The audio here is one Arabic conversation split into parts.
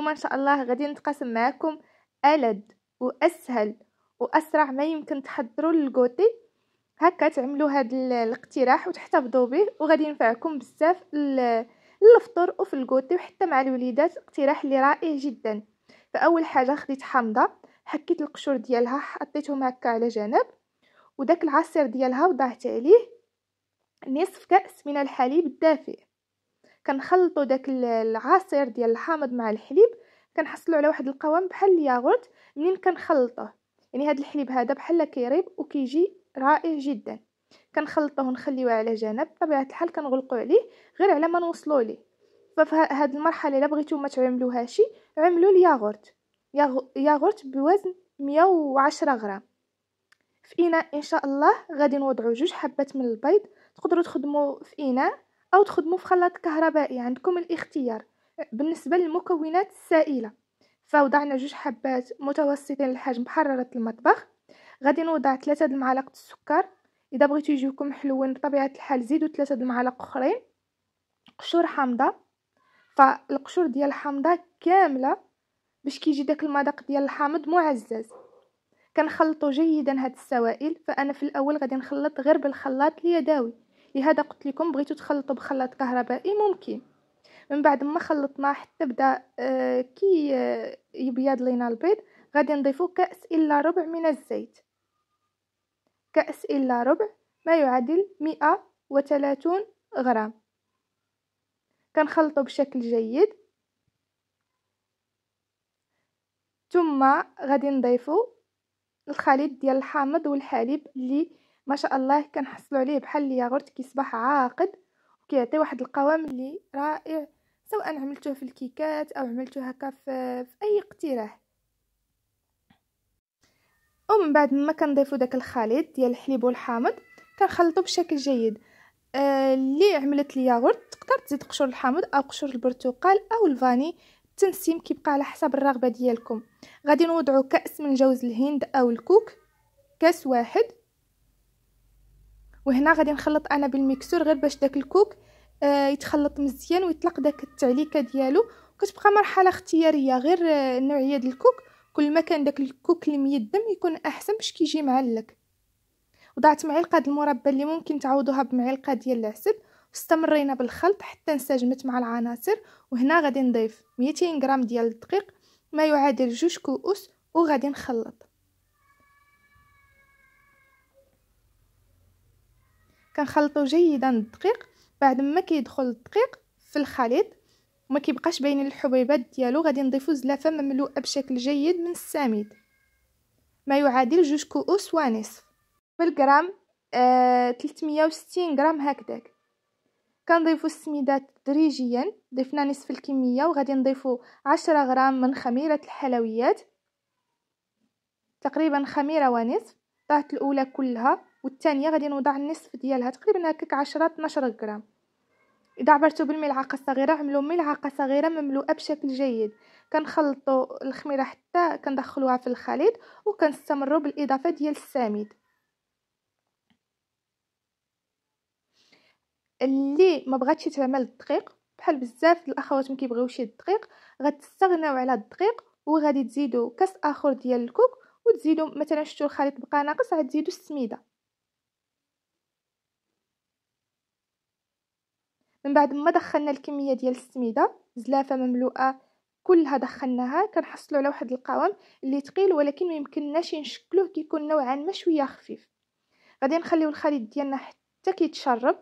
اليوم إن شاء الله غادي نتقاسم معكم ألد وأسهل وأسرع ما يمكن تحضروا للكوتي هكا تعملوا هذا الاقتراح وتحتفظوا به وغادي ينفعكم بزاف للفطور وفي الكوتي وحتى مع الوليدات اقتراح اللي رائع جدا فاول حاجه خديت حامضه حكيت القشور ديالها حطيتهم هكا على جنب وداك العصير ديالها وضعت عليه نصف كاس من الحليب الدافئ كنخلطوا داك العصير ديال الحامض مع الحليب كنحصلوا على واحد القوام بحال الياغورت منين كنخلطوه يعني هذا الحليب هذا بحال كيريب وكيجي رائع جدا كنخلطوه ونخليوه على جنب بطبيعه الحال كنغلقوا عليه غير على ما نوصلوا ليه فهاد المرحله الا بغيتو ما شي عملوا الياغورت ياغورت بوزن 110 غرام في اناء ان شاء الله غادي نوضعوا جوج حبات من البيض تقدروا تخدموا في اناء أو تخدموا في خلاط كهربائي عندكم الاختيار بالنسبة للمكونات السائلة فوضعنا جوج حبات متوسطين الحجم بحرارة المطبخ غادي نوضع ثلاثة المعالق السكر اذا بغيتو يجيوكم حلوين بطبيعه الحال زيدوا ثلاثه المعالق اخرين قشور حامضه فالقشور ديال الحامضه كامله باش كيجي داك المذاق ديال الحامض معزز كنخلطو جيدا هاد السوائل فانا في الاول غادي نخلط غير بالخلاط اليدوي لهذا قلت لكم بغيتو تخلطوا بخلاط كهربائي ممكن من بعد ما خلطناه حتى بدا آه، كي آه، يبيض لينا البيض غادي نضيفو كأس إلا ربع من الزيت كأس إلا ربع ما يعادل مئة غرام كنخلطو بشكل جيد ثم غادي نضيفو الخليط ديال الحامض والحليب اللي ما شاء الله كنحصلوا عليه بحال الياغورت كيصبح عاقد وكيعطي واحد القوام اللي رائع سواء عملتوه في الكيكات او عملتوه هكا في, في اي اقتراح ومن بعد ما كنضيفوا داك الخليط ديال الحليب والحامض كنخلطو بشكل جيد آه، اللي آه عملت الياغورت تقدر تزيد قشور الحامض او قشور البرتقال او الفاني التنسيم كيبقى على حسب الرغبه ديالكم غادي نوضعوا كاس من جوز الهند او الكوك كاس واحد وهنا غادي نخلط انا بالميكسور غير باش داك الكوك آه، يتخلط مزيان ويطلق داك التعليكه ديالو كتبقى مرحله اختياريه غير آه، نوعيه ديال الكوك كل ما كان داك الكوك اللي ميدم يكون احسن باش كيجي معلك وضعت معلقه د المربى اللي ممكن تعوضوها بمعلقه ديال العسل واستمرينا بالخلط حتى انسجمت مع العناصر وهنا غادي نضيف 200 غرام ديال الدقيق ما يعادل جوج كؤوس وغادي نخلط كنخلطو جيدا الدقيق بعد ما كيدخل الدقيق في الخليط وما كيبقاش باينين الحبيبات ديالو غادي نضيفو زلافه مملوءه بشكل جيد من السميد ما يعادل جوج كؤوس ونصف بالغرام آه 360 غرام هكذاك كنضيفو السميدات تدريجيا ضفنا نصف الكميه وغادي نضيفو 10 غرام من خميره الحلويات تقريبا خميره ونصف طاحت الاولى كلها والثانيه غادي نوضع النصف ديالها تقريبا هكاك 10 12 غرام اذا عبرتو بالملعقه الصغيره عملوا ملعقه صغيره مملوءه بشكل جيد كنخلطوا الخميره حتى كندخلوها في الخليط وكنستمروا بالاضافه ديال السميد اللي ما بغاتش تعمل الدقيق بحال بزاف الاخوات ما كيبغيوش الدقيق غتستغناو على الدقيق وغادي تزيدوا كاس اخر ديال الكوك وتزيدوا مثلا شفتوا الخليط بقى ناقص غتزيدوا السميده من بعد ما دخلنا الكميه ديال السميده زلافه مملوءه كلها دخلناها كنحصلوا على واحد القوام اللي تقيل ولكن ما يمكنناش نشكلوه كيكون نوعا ما شويه خفيف غادي نخليو الخليط ديالنا حتى كيتشرب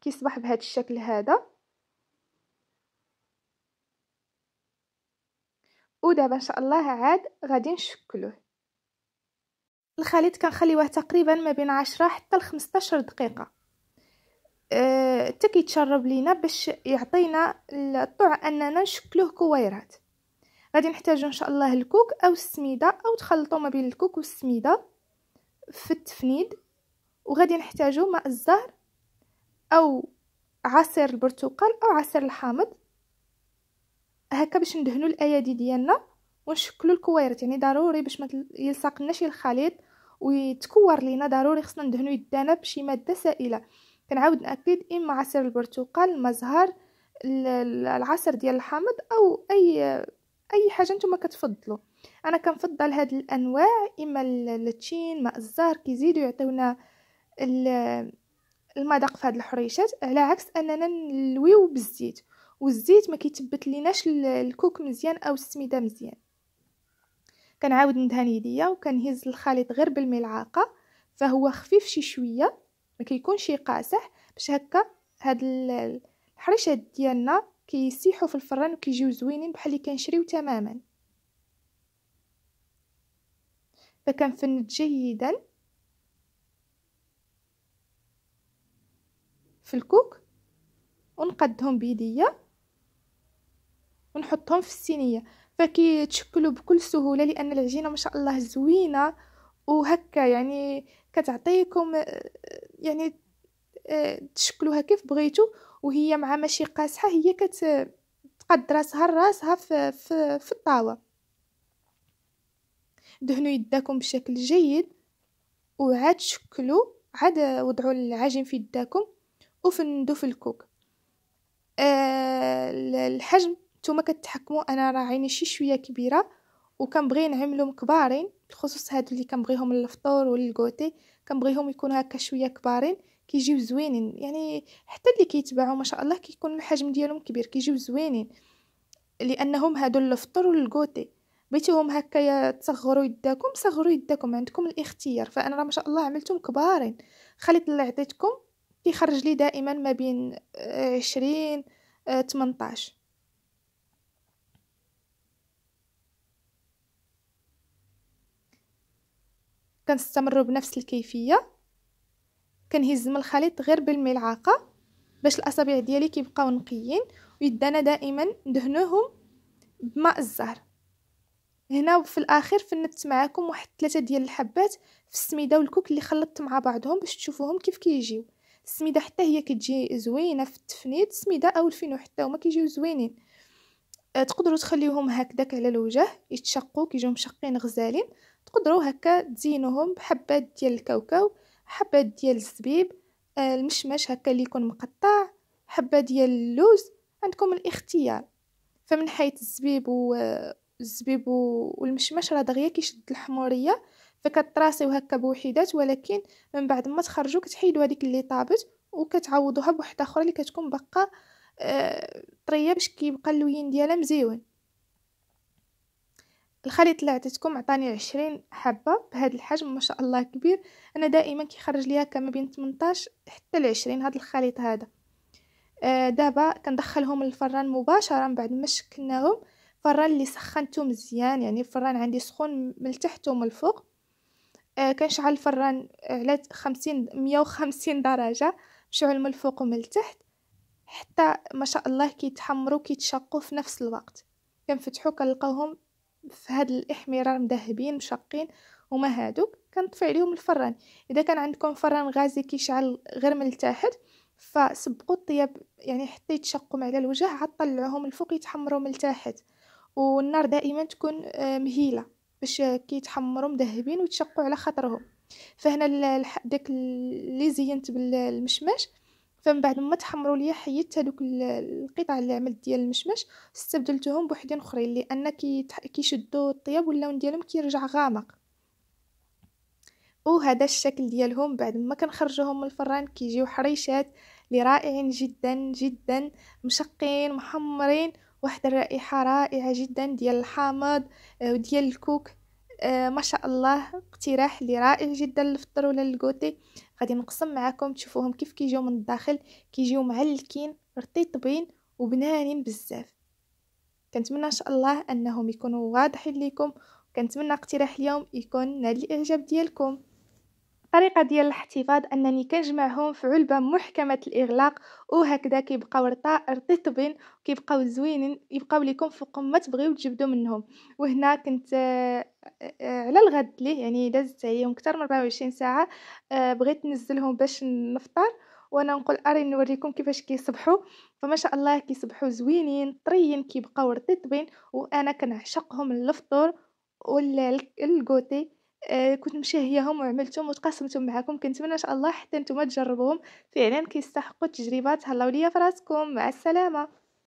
كيصبح بهذا الشكل هذا ودابا ان شاء الله عاد غادي نشكلوه الخليط كنخليوه تقريبا ما بين 10 حتى ل 15 دقيقه حتى آه، كيتشرب لينا باش يعطينا الطوع اننا نشكلوه كويرات غادي نحتاجو ان شاء الله الكوك او السميده او تخلطوا ما بين الكوك والسميده في التفنيد وغادي نحتاجو ماء الزهر او عصير البرتقال او عصير الحامض هكا باش ندهنوا الايادي ديالنا ونشكلوا الكويرات يعني ضروري باش ما يلصقناش الخليط ويتكور لينا ضروري خصنا ندهنوا يدانا بشي ماده سائله كنعاود ناكد اما عصير البرتقال المزهر العصير ديال الحامض او اي اي حاجه نتوما كتفضلوا انا كنفضل هاد الانواع اما التشين ماء الزهر كيزيدوا يعطيونا المذاق في هاد الحريشات على عكس اننا نلويو بالزيت والزيت ما كيتبت ليناش الكوك مزيان او السميده مزيان كنعاود ندهن يديا وكنهز الخليط غير بالملعقه فهو خفيف شي شويه كيكون شي قاصح باش هكا هاد الحريشات ديالنا كيسيحوا في الفران وكيجيو زوينين بحال اللي كنشريو تماما فكنفند جيدا في الكوك ونقدهم بيديا ونحطهم في الصينيه فكيتشكلوا بكل سهوله لان العجينه ما شاء الله زوينه وهكا يعني كتعطيكم آه، يعني آه، تشكلوها كيف بغيتو وهي مع ماشي قاسحه هي كتقد راسها لراسها في, في, في الطاوه دهنوا يداكم بشكل جيد وعاد شكلوا عاد وضعوا العجين في يداكم وفندوا في الكوك أه الحجم نتوما كتحكموا انا راه عيني شي شويه كبيره وكنبغي نعملهم كبارين بخصوص هادو اللي كنبغيهم للفطور وللكوتي كنبغيهم يكونوا هكا شويه كبارين كيجيو زوينين يعني حتى اللي كيتباعوا ما شاء الله كيكون الحجم ديالهم كبير كيجيو زوينين لانهم هادو الفطور والكوتي بغيتوهم هكا تصغروا يداكم صغروا يداكم عندكم الاختيار فانا راه ما شاء الله عملتهم كبارين الخليط اللي عطيتكم كيخرج لي دائما ما بين آه، عشرين 18 آه، كنستمروا بنفس الكيفيه كنهز من الخليط غير بالملعقه باش الاصابع ديالي كيبقاو نقيين ويدانا دائما ندهنوهم بماء الزهر هنا وفي الاخير فندت معكم واحد ثلاثه ديال الحبات في السميده والكوك اللي خلطت مع بعضهم باش تشوفوهم كيف كيجيو السميده حتى هي كتجي زوينه في التفنيد السميده او الفينو حتى هما كيجيو زوينين أه، تقدروا تخليوهم هكذاك على الوجه يتشقوا كيجيو مشقين غزالين تقدروا هكا تزينوهم بحبات ديال الكاوكاو حبات ديال الزبيب آه، المشمش هكا اللي يكون مقطع حبه ديال اللوز عندكم الاختيار فمن حيث الزبيب والزبيب والمشمش راه دغيا كيشد الحموريه فكتراسيو هكا بوحدات ولكن من بعد ما تخرجوا كتحيدوا هذيك اللي طابت وكتعوضوها بوحده اخرى اللي كتكون باقا آه، طريه باش كيبقى اللوين ديالها مزيون الخليط اللي عطيتكم عطاني عشرين حبه بهذا الحجم ما شاء الله كبير انا دائما كيخرج ليا كما بين 18 حتى العشرين هذا الخليط هذا آه دابا كندخلهم للفران مباشره من بعد ما شكلناهم فران اللي سخنته مزيان يعني الفران عندي سخون من تحت ومن الفوق آه كنشعل الفران على 50 150 درجه مشعول من الفوق ومن التحت حتى ما شاء الله كيتحمروا كيتشقوا في نفس الوقت كنفتحو كنلقاوهم في هاد الاحمرار مذهبين مشقين هما هادوك كنطفي عليهم الفران اذا كان عندكم فران غازي كيشعل غير من التحت فسبقوا الطياب يعني حتى يتشقوا على الوجه عاد طلعوهم الفوق يتحمروا من التحت والنار دائما تكون آه، مهيله باش كيتحمروا مذهبين ويتشقوا على خاطرهم فهنا داك اللي زينت بالمشماش فمن بعد ما تحمروا ليا حيدت هذوك القطع اللي عملت ديال المشمش استبدلتهم بوحدين اخرين لان كيشدوا الطياب واللون ديالهم كيرجع غامق وهذا الشكل ديالهم بعد ما كنخرجوهم من الفران كيجيو حريشات اللي رائعين جدا جدا مشقين محمرين واحد الرائحه رائعه جدا ديال الحامض آه، وديال الكوك آه، ما شاء الله اقتراح اللي رائع جدا للفطر ولا للكوتي غادي نقسم معكم تشوفوهم كيف كيجيو من الداخل كيجيو معلكين رطيطبين وبنانين بزاف كنتمنى ان شاء الله انهم يكونوا واضحين لكم كنتمنى اقتراح اليوم يكون نال الاعجاب ديالكم الطريقة ديال الإحتفاظ أنني كنجمعهم في علبة محكمة الإغلاق وهكذا كيبقاو رطا- رطبين وكيبقاو زوينين يبقاو ليكم فوق ما تبغيو تجبدو منهم، وهنا كنت آه، آه، على الغد ليه يعني دازت عليهم كتر من ربعة وعشرين ساعة آه، بغيت نزلهم باش نفطر وأنا نقول أري نوريكم كيفاش كيصبحوا، فما شاء الله كيصبحوا زوينين طريين كيبقاو رطيبين وأنا كنعشقهم للفطور والكوتي آه، كنت مشهياهم وعملتهم وتقاسمتهم معاكم كنتمنى ان شاء الله حتى نتوما تجربوهم فعلا كيستحقوا التجربه تهلاو ليا فراسكم مع السلامه